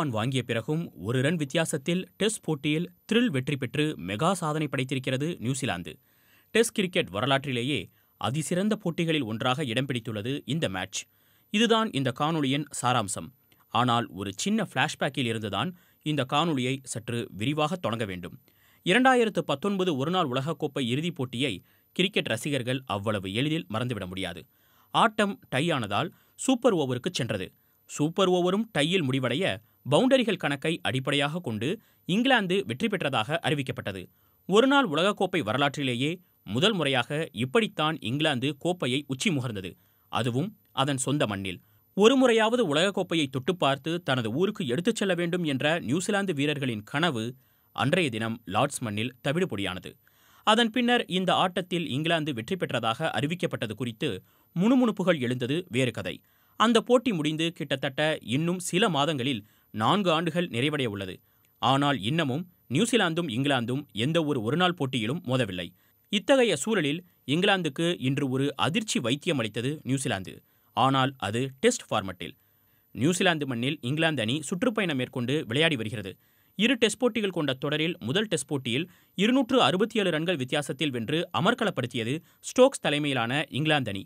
on வாங்கிய பிறகும் ஒரு ரன் வித்தியாசத்தில் டெஸ்ட் போட்டியில் த்ரில் வெற்றி பெற்று மெகா சாதனை படைத்திருக்கிறது நியூசிலாந்து டெஸ்ட் கிரிக்கெட் வரலாற்றிலேயே அதிசிறந்த போட்டிகளில் ஒன்றாக இடம் பிடித்துள்ளது இந்த மேட்ச் இதுதான் இந்த காணொளியின் சாராம்சம் ஆனால் ஒரு சின்ன ஃப்ளாஷ்பேக்கில் இருந்துதான் இந்த காணொளியை சற்று விரிவாக தொடங்க வேண்டும் இரண்டாயிரத்து பத்தொன்பது ஒருநாள் உலகக்கோப்பை இறுதிப் போட்டியை கிரிக்கெட் ரசிகர்கள் அவ்வளவு எளிதில் மறந்துவிட முடியாது ஆட்டம் டையானதால் சூப்பர் ஓவருக்கு சென்றது சூப்பர் ஓவரும் டையில் முடிவடைய பவுண்டரிகள் கணக்கை அடிப்படையாக கொண்டு இங்கிலாந்து வெற்றி பெற்றதாக அறிவிக்கப்பட்டது ஒருநாள் உலகக்கோப்பை வரலாற்றிலேயே முதல் முறையாக இப்படித்தான் இங்கிலாந்து கோப்பையை உச்சி முகர்ந்தது அதுவும் அதன் சொந்த மண்ணில் ஒரு முறையாவது உலகக்கோப்பையை தொட்டு பார்த்து தனது ஊருக்கு எடுத்துச் செல்ல வேண்டும் என்ற நியூசிலாந்து வீரர்களின் கனவு அன்றைய தினம் லார்ட்ஸ் மண்ணில் தவிடுபொடியானது அதன் பின்னர் இந்த ஆட்டத்தில் இங்கிலாந்து வெற்றி பெற்றதாக அறிவிக்கப்பட்டது குறித்து முணுமுணுப்புகள் எழுந்தது வேறு கதை அந்த போட்டி முடிந்து கிட்டத்தட்ட இன்னும் சில மாதங்களில் நான்கு ஆண்டுகள் நிறைவடைய உள்ளது ஆனால் இன்னமும் நியூசிலாந்தும் இங்கிலாந்தும் எந்த ஒரு ஒருநாள் போட்டியிலும் மோதவில்லை இத்தகைய சூழலில் இங்கிலாந்துக்கு இன்று ஒரு அதிர்ச்சி வைத்தியம் அளித்தது நியூசிலாந்து ஆனால் அது டெஸ்ட் ஃபார்மட்டில் நியூசிலாந்து மண்ணில் இங்கிலாந்து அணி சுற்றுப்பயணம் மேற்கொண்டு விளையாடி வருகிறது இரு டெஸ்ட் போட்டிகள் கொண்ட தொடரில் முதல் டெஸ்ட் போட்டியில் இருநூற்று அறுபத்தி ஏழு ரன்கள் வித்தியாசத்தில் வென்று அமர்களப்படுத்தியது ஸ்டோக்ஸ் தலைமையிலான இங்கிலாந்து அணி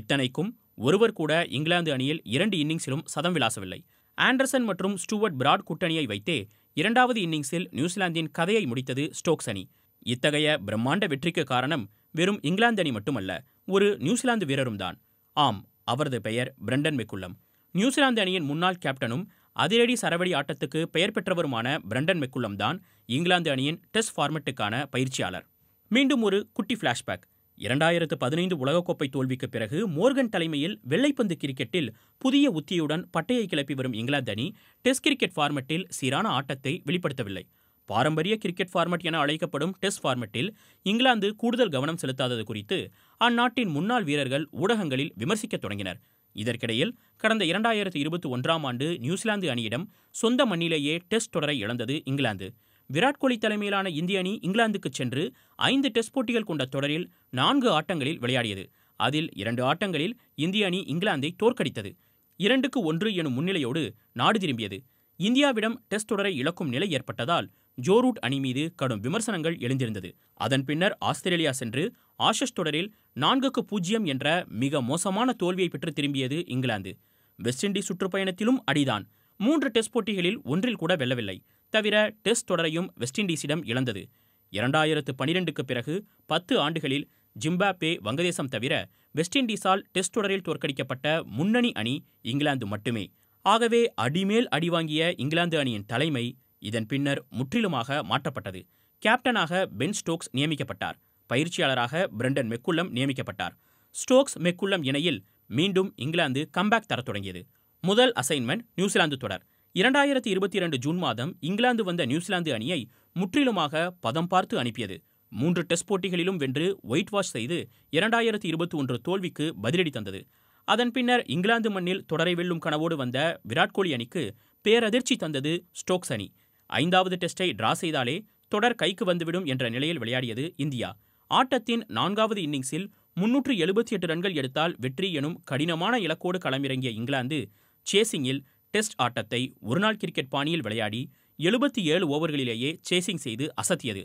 இத்தனைக்கும் ஒருவர் கூட இங்கிலாந்து அணியில் இரண்டு இன்னிங்ஸிலும் சதம் விளாசவில்லை ஆண்டர்சன் மற்றும் ஸ்டூவர்ட் பிராட் கூட்டணியை வைத்தே இரண்டாவது இன்னிங்ஸில் நியூசிலாந்தின் கதையை முடித்தது ஸ்டோக்ஸ் அணி இத்தகைய பிரம்மாண்ட வெற்றிக்கு காரணம் வெறும் இங்கிலாந்து அணி மட்டுமல்ல ஒரு நியூசிலாந்து வீரரும் தான் ஆம் அவரது பெயர் பிரண்டன் மெக்குல்லம் நியூசிலாந்து அணியின் முன்னாள் கேப்டனும் அதிரடி சரவடி ஆட்டத்துக்கு பெயர் பெற்றவருமான பிரண்டன் மெக்குல்லம் தான் இங்கிலாந்து அணியின் டெஸ்ட் ஃபார்மெட்டுக்கான பயிற்சியாளர் மீண்டும் ஒரு குட்டி ஃப்ளாஷ்பேக் இரண்டாயிரத்து பதினைந்து உலகக்கோப்பை தோல்விக்கு பிறகு மோர்கன் தலைமையில் வெள்ளைப்பந்து கிரிக்கெட்டில் புதிய உத்தியுடன் பட்டையை கிளப்பி வரும் இங்கிலாந்து அணி டெஸ்ட் கிரிக்கெட் ஃபார்மெட்டில் சீரான ஆட்டத்தை வெளிப்படுத்தவில்லை பாரம்பரிய கிரிக்கெட் ஃபார்மட் என அழைக்கப்படும் டெஸ்ட் ஃபார்மட்டில் இங்கிலாந்து கூடுதல் கவனம் செலுத்தாதது குறித்து அந்நாட்டின் முன்னாள் வீரர்கள் ஊடகங்களில் விமர்சிக்கத் தொடங்கினர் இதற்கிடையில் கடந்த இரண்டாயிரத்து இருபத்தி ஒன்றாம் ஆண்டு நியூசிலாந்து அணியிடம் சொந்த மண்ணிலேயே டெஸ்ட் தொடரை இழந்தது இங்கிலாந்து விராட் கோலி தலைமையிலான இந்திய அணி இங்கிலாந்துக்கு சென்று ஐந்து டெஸ்ட் போட்டிகள் கொண்ட தொடரில் நான்கு ஆட்டங்களில் விளையாடியது அதில் இரண்டு ஆட்டங்களில் இந்திய அணி இங்கிலாந்தை தோற்கடித்தது இரண்டுக்கு ஒன்று எனும் முன்னிலையோடு நாடு திரும்பியது இந்தியாவிடம் டெஸ்ட் தொடரை இழக்கும் நிலை ஏற்பட்டதால் ஜோரூட் அணி மீது கடும் விமர்சனங்கள் எழுந்திருந்தது அதன் பின்னர் ஆஸ்திரேலியா சென்று ஆஷஸ் தொடரில் நான்குக்கு பூஜ்ஜியம் என்ற மிக மோசமான தோல்வியை பெற்று திரும்பியது இங்கிலாந்து வெஸ்ட் இண்டீஸ் சுற்றுப்பயணத்திலும் அடிதான் மூன்று டெஸ்ட் போட்டிகளில் ஒன்றில் கூட வெல்லவில்லை தவிர டெஸ்ட் தொடரையும் வெஸ்ட் இண்டீஸிடம் இழந்தது இரண்டாயிரத்து பனிரெண்டுக்கு பிறகு பத்து ஆண்டுகளில் ஜிம்பாப்வே வங்கதேசம் தவிர வெஸ்ட் இண்டீஸால் டெஸ்ட் தொடரில் தோற்கடிக்கப்பட்ட முன்னணி அணி இங்கிலாந்து மட்டுமே ஆகவே அடிமேல் அடி வாங்கிய இங்கிலாந்து அணியின் தலைமை இதன் பின்னர் முற்றிலுமாக மாற்றப்பட்டது கேப்டனாக பென் ஸ்டோக்ஸ் நியமிக்கப்பட்டார் பயிற்சியாளராக பிரண்டன் மெக்குல்லம் நியமிக்கப்பட்டார் ஸ்டோக்ஸ் மெக்குல்லம் இணையில் மீண்டும் இங்கிலாந்து கம்பேக் தரத் தொடங்கியது முதல் அசைன்மெண்ட் நியூசிலாந்து தொடர் இரண்டாயிரத்தி இருபத்தி இரண்டு ஜூன் மாதம் இங்கிலாந்து வந்த நியூசிலாந்து அணியை முற்றிலுமாக பதம் பார்த்து அனுப்பியது மூன்று டெஸ்ட் போட்டிகளிலும் வென்று ஒயிட் வாஷ் செய்து இரண்டாயிரத்தி இருபத்தி ஒன்று தோல்விக்கு பதிலடி தந்தது அதன் பின்னர் இங்கிலாந்து மண்ணில் தொடரை வெல்லும் கனவோடு வந்த விராட் கோலி அணிக்கு பேரதிர்ச்சி தந்தது ஸ்டோக்ஸ் அணி ஐந்தாவது டெஸ்டை டிரா செய்தாலே தொடர் கைக்கு வந்துவிடும் என்ற நிலையில் விளையாடியது இந்தியா ஆட்டத்தின் நான்காவது இன்னிங்ஸில் முன்னூற்று எழுபத்தி எட்டு ரன்கள் எடுத்தால் வெற்றி எனும் கடினமான இலக்கோடு களமிறங்கிய இங்கிலாந்து சேசிங்கில் டெஸ்ட் ஆட்டத்தை ஒருநாள் கிரிக்கெட் பாணியில் விளையாடி எழுபத்தி ஏழு ஓவர்களிலேயே சேசிங் செய்து அசத்தியது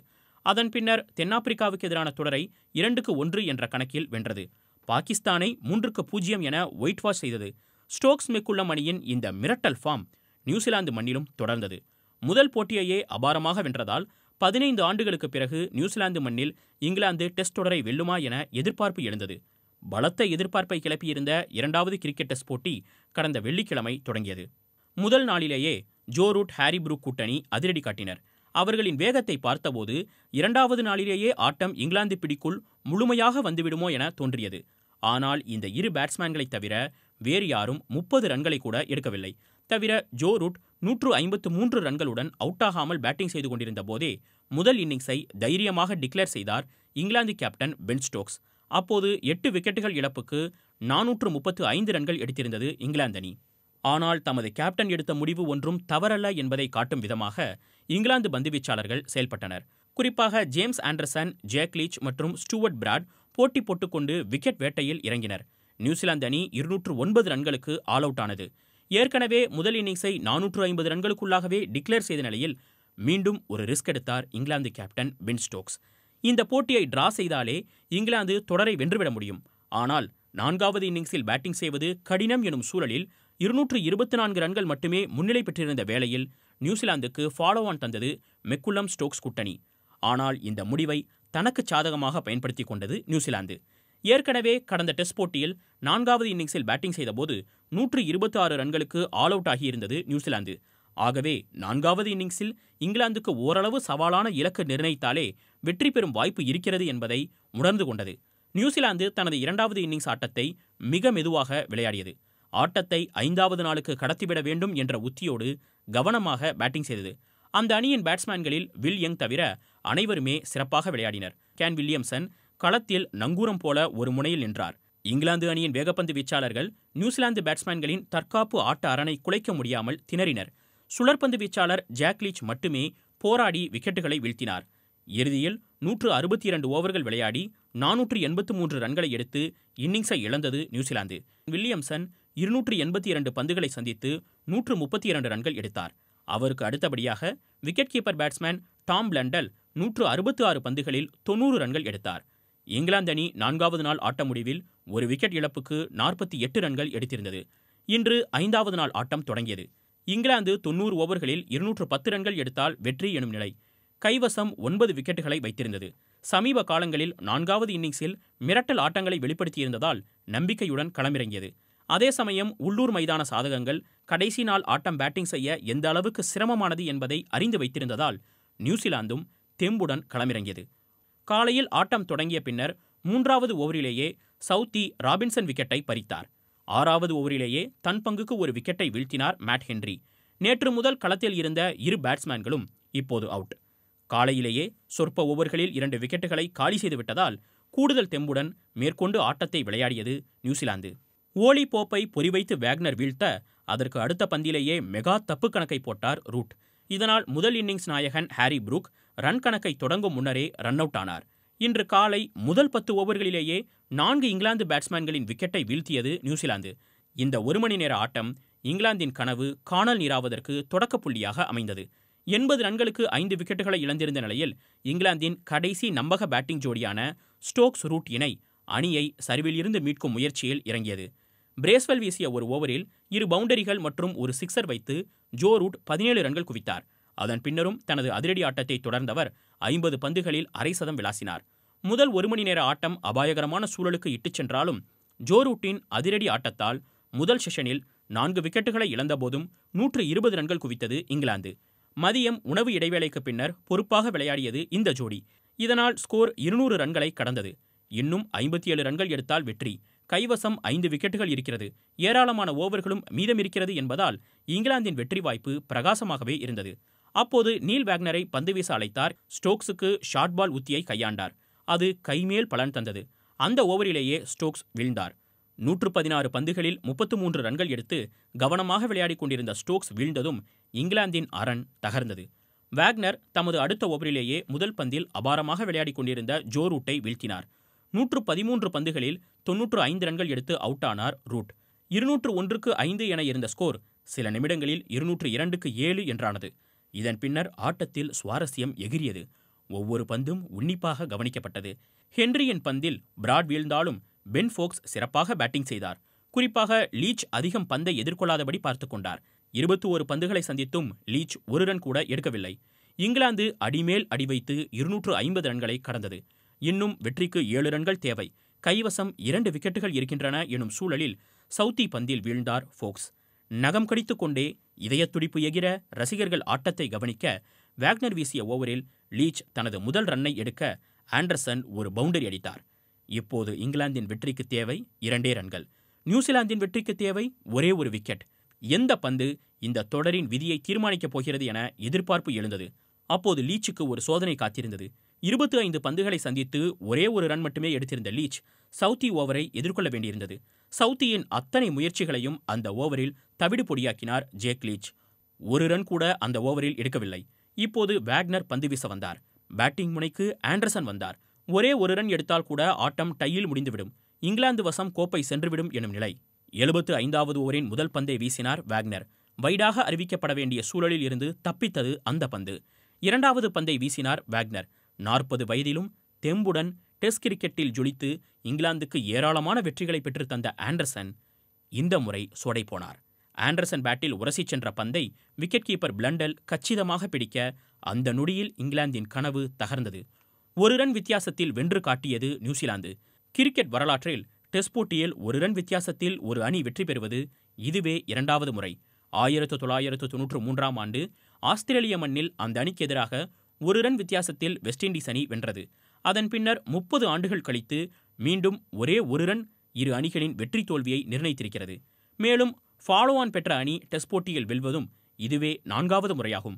அதன் பின்னர் தென்னாப்பிரிக்காவுக்கு எதிரான தொடரை இரண்டுக்கு ஒன்று என்ற கணக்கில் வென்றது பாகிஸ்தானை மூன்றுக்கு பூஜ்ஜியம் என ஒயிட் வாஷ் செய்தது ஸ்டோக்ஸ் மெக்குள்ளம் அணியின் இந்த மிரட்டல் ஃபார்ம் நியூசிலாந்து மண்ணிலும் தொடர்ந்தது முதல் போட்டியையே அபாரமாக வென்றதால் பதினைந்து ஆண்டுகளுக்கு பிறகு நியூசிலாந்து மண்ணில் இங்கிலாந்து டெஸ்ட் தொடரை வெல்லுமா என எதிர்பார்ப்பு எழுந்தது பலத்த எதிர்பார்ப்பை கிளப்பியிருந்த இரண்டாவது கிரிக்கெட் டெஸ்ட் போட்டி கடந்த வெள்ளிக்கிழமை தொடங்கியது முதல் நாளிலேயே ஜோ ரூட் ஹாரி புரூக் கூட்டணி அதிரடி காட்டினர் அவர்களின் வேகத்தை பார்த்தபோது இரண்டாவது நாளிலேயே ஆட்டம் இங்கிலாந்து பிடிக்குள் முழுமையாக வந்துவிடுமோ என தோன்றியது ஆனால் இந்த இரு பேட்ஸ்மேன்களை தவிர வேறு யாரும் முப்பது ரன்களை கூட எடுக்கவில்லை தவிர ஜோ ரூட் நூற்று ஐம்பத்து மூன்று ரன்களுடன் அவுட்டாகாமல் பேட்டிங் செய்து கொண்டிருந்த போதே முதல் இன்னிங்ஸை தைரியமாக டிக்ளேர் செய்தார் இங்கிலாந்து கேப்டன் பென் ஸ்டோக்ஸ் அப்போது எட்டு விக்கெட்டுகள் இழப்புக்கு நானூற்று முப்பத்து ஐந்து ரன்கள் எடுத்திருந்தது இங்கிலாந்து அணி ஆனால் தமது கேப்டன் எடுத்த முடிவு ஒன்றும் தவறல்ல என்பதை காட்டும் விதமாக இங்கிலாந்து பந்துவீச்சாளர்கள் செயல்பட்டனர் குறிப்பாக ஜேம்ஸ் ஆண்டர்சன் ஜேக்லீச் மற்றும் ஸ்டூவர்ட் பிராட் போட்டி போட்டுக்கொண்டு விக்கெட் வேட்டையில் இறங்கினர் நியூசிலாந்து அணி இருநூற்று ஒன்பது ரன்களுக்கு ஆல் அவுட் ஆனது ஏற்கனவே முதல் இன்னிங்ஸை நானூற்று ஐம்பது ரன்களுக்குள்ளாகவே டிக்ளேர் செய்த நிலையில் மீண்டும் ஒரு ரிஸ்க் எடுத்தார் இங்கிலாந்து கேப்டன் பின் ஸ்டோக்ஸ் இந்த போட்டியை டிரா செய்தாலே இங்கிலாந்து தொடரை வென்றுவிட முடியும் ஆனால் நான்காவது இன்னிங்ஸில் பேட்டிங் செய்வது கடினம் எனும் சூழலில் இருநூற்று இருபத்தி நான்கு ரன்கள் மட்டுமே முன்னிலை பெற்றிருந்த வேளையில் நியூசிலாந்துக்கு ஃபாலோ ஆன் தந்தது மெக்குல்லம் ஸ்டோக்ஸ் கூட்டணி ஆனால் இந்த முடிவை தனக்கு சாதகமாக பயன்படுத்தி கொண்டது நியூசிலாந்து ஏற்கனவே கடந்த டெஸ்ட் போட்டியில் நான்காவது இன்னிங்ஸில் பேட்டிங் செய்தபோது நூற்று இருபத்தி ஆறு ரன்களுக்கு ஆல் அவுட் ஆகியிருந்தது நியூசிலாந்து ஆகவே நான்காவது இன்னிங்ஸில் இங்கிலாந்துக்கு ஓரளவு சவாலான இலக்கு நிர்ணயித்தாலே வெற்றி பெறும் வாய்ப்பு இருக்கிறது என்பதை உணர்ந்து கொண்டது நியூசிலாந்து தனது இரண்டாவது இன்னிங்ஸ் ஆட்டத்தை மிக மெதுவாக விளையாடியது ஆட்டத்தை ஐந்தாவது நாளுக்கு கடத்திவிட வேண்டும் என்ற உத்தியோடு கவனமாக பேட்டிங் செய்தது அந்த அணியின் பேட்ஸ்மேன்களில் வில் யங் தவிர அனைவருமே சிறப்பாக விளையாடினர் கேன் வில்லியம்சன் களத்தில் நங்கூரம் போல ஒரு முனையில் நின்றார் இங்கிலாந்து அணியின் வேகப்பந்து வீச்சாளர்கள் நியூசிலாந்து பேட்ஸ்மேன்களின் தற்காப்பு ஆட்ட அரணை குலைக்க முடியாமல் திணறினர் சுழற்பந்து வீச்சாளர் ஜாக்லீச் மட்டுமே போராடி விக்கெட்டுகளை வீழ்த்தினார் இறுதியில் நூற்று அறுபத்தி இரண்டு ஓவர்கள் விளையாடி நானூற்று எண்பத்து மூன்று ரன்களை எடுத்து இன்னிங்ஸை இழந்தது நியூசிலாந்து வில்லியம்சன் இருநூற்று எண்பத்தி இரண்டு பந்துகளை சந்தித்து நூற்று முப்பத்தி இரண்டு ரன்கள் எடுத்தார் அவருக்கு அடுத்தபடியாக wicket keeper batsman Tom Blundell நூற்று அறுபத்து ஆறு பந்துகளில் தொன்னூறு ரன்கள் எடுத்தார் இங்கிலாந்து அணி நான்காவது நாள் ஆட்ட முடிவில் ஒரு விக்கெட் இழப்புக்கு நாற்பத்தி எட்டு ரன்கள் எடுத்திருந்தது இன்று ஐந்தாவது நாள் ஆட்டம் தொடங்கியது இங்கிலாந்து தொன்னூறு ஓவர்களில் இருநூற்று பத்து ரன்கள் எடுத்தால் வெற்றி எனும் நிலை கைவசம் ஒன்பது விக்கெட்டுகளை வைத்திருந்தது சமீப காலங்களில் நான்காவது இன்னிங்ஸில் மிரட்டல் ஆட்டங்களை வெளிப்படுத்தியிருந்ததால் நம்பிக்கையுடன் களமிறங்கியது அதே சமயம் உள்ளூர் மைதான சாதகங்கள் கடைசி நாள் ஆட்டம் பேட்டிங் செய்ய எந்த அளவுக்கு சிரமமானது என்பதை அறிந்து வைத்திருந்ததால் நியூசிலாந்தும் தெம்புடன் களமிறங்கியது காலையில் ஆட்டம் தொடங்கிய பின்னர் மூன்றாவது ஓவரிலேயே சவுத்தி ராபின்சன் விக்கெட்டை பறித்தார் ஆறாவது ஓவரிலேயே தன் பங்குக்கு ஒரு விக்கெட்டை வீழ்த்தினார் மேட் ஹென்றி நேற்று முதல் களத்தில் இருந்த இரு பேட்ஸ்மேன்களும் இப்போது அவுட் காலையிலேயே சொற்ப ஓவர்களில் இரண்டு விக்கெட்டுகளை காலி செய்துவிட்டதால் கூடுதல் தெம்புடன் மேற்கொண்டு ஆட்டத்தை விளையாடியது நியூசிலாந்து ஓலி போப்பை பொறிவைத்து வேக்னர் வீழ்த்த அதற்கு அடுத்த பந்திலேயே மெகா தப்பு கணக்கை போட்டார் ரூட் இதனால் முதல் இன்னிங்ஸ் நாயகன் ஹாரி புரூக் ரன் கணக்கை தொடங்கும் முன்னரே ரன் அவுட் ஆனார் இன்று காலை முதல் பத்து ஓவர்களிலேயே நான்கு இங்கிலாந்து பேட்ஸ்மேன்களின் விக்கெட்டை வீழ்த்தியது நியூசிலாந்து இந்த ஒரு மணி நேர ஆட்டம் இங்கிலாந்தின் கனவு காணல் நீராவதற்கு தொடக்க புள்ளியாக அமைந்தது எண்பது ரன்களுக்கு ஐந்து விக்கெட்டுகளை இழந்திருந்த நிலையில் இங்கிலாந்தின் கடைசி நம்பக பேட்டிங் ஜோடியான ஸ்டோக்ஸ் ரூட் இணை அணியை சரிவிலிருந்து மீட்கும் முயற்சியில் இறங்கியது பிரேஸ்வெல் வீசிய ஒரு ஓவரில் இரு பவுண்டரிகள் மற்றும் ஒரு சிக்சர் வைத்து ஜோ ரூட் பதினேழு ரன்கள் குவித்தார் அதன் பின்னரும் தனது அதிரடி ஆட்டத்தை தொடர்ந்தவர் ஐம்பது பந்துகளில் அரை சதம் விளாசினார் முதல் ஒரு மணி நேர ஆட்டம் அபாயகரமான சூழலுக்கு இட்டுச் சென்றாலும் ஜோரூட்டின் அதிரடி ஆட்டத்தால் முதல் செஷனில் நான்கு விக்கெட்டுகளை இழந்தபோதும் நூற்று இருபது ரன்கள் குவித்தது இங்கிலாந்து மதியம் உணவு இடைவேளைக்கு பின்னர் பொறுப்பாக விளையாடியது இந்த ஜோடி இதனால் ஸ்கோர் இருநூறு ரன்களை கடந்தது இன்னும் ஐம்பத்தி ஏழு ரன்கள் எடுத்தால் வெற்றி கைவசம் ஐந்து விக்கெட்டுகள் இருக்கிறது ஏராளமான ஓவர்களும் மீதமிருக்கிறது என்பதால் இங்கிலாந்தின் வெற்றி வாய்ப்பு பிரகாசமாகவே இருந்தது அப்போது நீல் வேக்னரை வீச அழைத்தார் ஸ்டோக்ஸுக்கு ஷார்ட் பால் உத்தியை கையாண்டார் அது கைமேல் பலன் தந்தது அந்த ஓவரிலேயே ஸ்டோக்ஸ் வீழ்ந்தார் நூற்று பதினாறு பந்துகளில் முப்பத்து மூன்று ரன்கள் எடுத்து கவனமாக விளையாடி கொண்டிருந்த ஸ்டோக்ஸ் வீழ்ந்ததும் இங்கிலாந்தின் அரண் தகர்ந்தது வேக்னர் தமது அடுத்த ஓவரிலேயே முதல் பந்தில் அபாரமாக விளையாடி கொண்டிருந்த ஜோ ரூட்டை வீழ்த்தினார் நூற்று பதிமூன்று பந்துகளில் தொன்னூற்று ஐந்து ரன்கள் எடுத்து அவுட் ஆனார் ரூட் இருநூற்று ஒன்றுக்கு ஐந்து என இருந்த ஸ்கோர் சில நிமிடங்களில் இருநூற்று இரண்டுக்கு ஏழு என்றானது இதன் பின்னர் ஆட்டத்தில் சுவாரஸ்யம் எகிரியது ஒவ்வொரு பந்தும் உன்னிப்பாக கவனிக்கப்பட்டது ஹென்ரியின் பந்தில் பிராட் வீழ்ந்தாலும் பென் ஃபோக்ஸ் சிறப்பாக பேட்டிங் செய்தார் குறிப்பாக லீச் அதிகம் பந்தை எதிர்கொள்ளாதபடி பார்த்துக் கொண்டார் இருபத்தி ஒரு பந்துகளை சந்தித்தும் லீச் ஒரு ரன் கூட எடுக்கவில்லை இங்கிலாந்து அடிமேல் அடி வைத்து இருநூற்று ஐம்பது ரன்களை கடந்தது இன்னும் வெற்றிக்கு ஏழு ரன்கள் தேவை கைவசம் இரண்டு விக்கெட்டுகள் இருக்கின்றன எனும் சூழலில் சவுத்தி பந்தில் வீழ்ந்தார் ஃபோக்ஸ் நகம் கடித்து கொண்டே இதயத்துடிப்பு எகிற ரசிகர்கள் ஆட்டத்தை கவனிக்க வேக்னர் வீசிய ஓவரில் லீச் தனது முதல் ரன்னை எடுக்க ஆண்டர்சன் ஒரு பவுண்டரி அடித்தார் இப்போது இங்கிலாந்தின் வெற்றிக்கு தேவை இரண்டே ரன்கள் நியூசிலாந்தின் வெற்றிக்கு தேவை ஒரே ஒரு விக்கெட் எந்த பந்து இந்த தொடரின் விதியை தீர்மானிக்கப் போகிறது என எதிர்பார்ப்பு எழுந்தது அப்போது லீச்சுக்கு ஒரு சோதனை காத்திருந்தது இருபத்தி ஐந்து பந்துகளை சந்தித்து ஒரே ஒரு ரன் மட்டுமே எடுத்திருந்த லீச் சவுத்தி ஓவரை எதிர்கொள்ள வேண்டியிருந்தது சவுத்தியின் அத்தனை முயற்சிகளையும் அந்த ஓவரில் தவிடு பொடியாக்கினார் ஜேக் லீச் ஒரு ரன் கூட அந்த ஓவரில் எடுக்கவில்லை இப்போது வேக்னர் பந்து வீச வந்தார் பேட்டிங் முனைக்கு ஆண்டர்சன் வந்தார் ஒரே ஒரு ரன் எடுத்தால் கூட ஆட்டம் டையில் முடிந்துவிடும் இங்கிலாந்து வசம் கோப்பை சென்றுவிடும் எனும் நிலை எழுபத்து ஐந்தாவது ஓவரின் முதல் பந்தை வீசினார் வேக்னர் வைடாக அறிவிக்கப்பட வேண்டிய சூழலில் இருந்து தப்பித்தது அந்த பந்து இரண்டாவது பந்தை வீசினார் வேக்னர் நாற்பது வயதிலும் தெம்புடன் டெஸ்ட் கிரிக்கெட்டில் ஜொலித்து இங்கிலாந்துக்கு ஏராளமான வெற்றிகளை பெற்றுத்தந்த ஆண்டர்சன் இந்த முறை சோடை போனார் ஆண்டர்சன் பேட்டில் உரசி சென்ற பந்தை விக்கெட் கீப்பர் பிளண்டல் கச்சிதமாக பிடிக்க அந்த நொடியில் இங்கிலாந்தின் கனவு தகர்ந்தது ஒரு ரன் வித்தியாசத்தில் வென்று காட்டியது நியூசிலாந்து கிரிக்கெட் வரலாற்றில் டெஸ்ட் போட்டியில் ஒரு ரன் வித்தியாசத்தில் ஒரு அணி வெற்றி பெறுவது இதுவே இரண்டாவது முறை ஆயிரத்து தொள்ளாயிரத்து தொன்னூற்று மூன்றாம் ஆண்டு ஆஸ்திரேலிய மண்ணில் அந்த அணிக்கு எதிராக ஒரு ரன் வித்தியாசத்தில் வெஸ்ட் இண்டீஸ் அணி வென்றது அதன் பின்னர் முப்பது ஆண்டுகள் கழித்து மீண்டும் ஒரே ஒரு ரன் இரு அணிகளின் வெற்றி தோல்வியை நிர்ணயித்திருக்கிறது மேலும் ஃபாலோ ஆன் பெற்ற அணி டெஸ்ட் போட்டியில் வெல்வதும் இதுவே நான்காவது முறையாகும்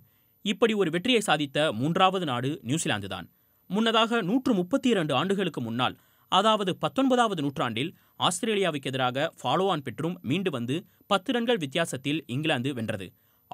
இப்படி ஒரு வெற்றியை சாதித்த மூன்றாவது நாடு நியூசிலாந்து தான் முன்னதாக நூற்று முப்பத்தி இரண்டு ஆண்டுகளுக்கு முன்னால் அதாவது பத்தொன்பதாவது நூற்றாண்டில் ஆஸ்திரேலியாவுக்கு எதிராக ஃபாலோ ஆன் பெற்றும் மீண்டு வந்து பத்து ரன்கள் வித்தியாசத்தில் இங்கிலாந்து வென்றது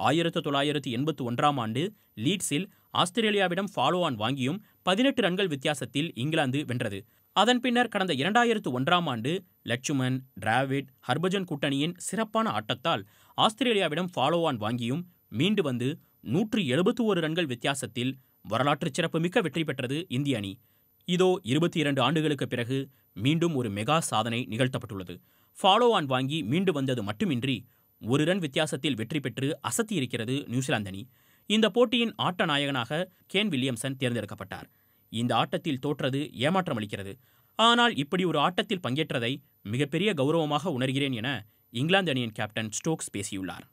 ஆயிரத்து தொள்ளாயிரத்து எண்பத்து ஒன்றாம் ஆண்டு லீட்ஸில் ஆஸ்திரேலியாவிடம் ஃபாலோ ஆன் வாங்கியும் பதினெட்டு ரன்கள் வித்தியாசத்தில் இங்கிலாந்து வென்றது அதன் பின்னர் கடந்த இரண்டாயிரத்து ஒன்றாம் ஆண்டு லட்சுமன் டிராவிட் ஹர்பஜன் கூட்டணியின் சிறப்பான ஆட்டத்தால் ஆஸ்திரேலியாவிடம் ஃபாலோ ஆன் வாங்கியும் மீண்டு வந்து நூற்று எழுபத்து ஒரு ரன்கள் வித்தியாசத்தில் வரலாற்று சிறப்புமிக்க வெற்றி பெற்றது இந்திய அணி இதோ இருபத்தி இரண்டு ஆண்டுகளுக்கு பிறகு மீண்டும் ஒரு மெகா சாதனை நிகழ்த்தப்பட்டுள்ளது ஃபாலோ ஆன் வாங்கி மீண்டு வந்தது மட்டுமின்றி ஒரு ரன் வித்தியாசத்தில் வெற்றி பெற்று அசத்தியிருக்கிறது நியூசிலாந்து அணி இந்த போட்டியின் ஆட்ட நாயகனாக கேன் வில்லியம்சன் தேர்ந்தெடுக்கப்பட்டார் இந்த ஆட்டத்தில் தோற்றது ஏமாற்றம் அளிக்கிறது ஆனால் இப்படி ஒரு ஆட்டத்தில் பங்கேற்றதை மிகப்பெரிய கௌரவமாக உணர்கிறேன் என இங்கிலாந்து அணியின் கேப்டன் ஸ்டோக்ஸ் பேசியுள்ளார்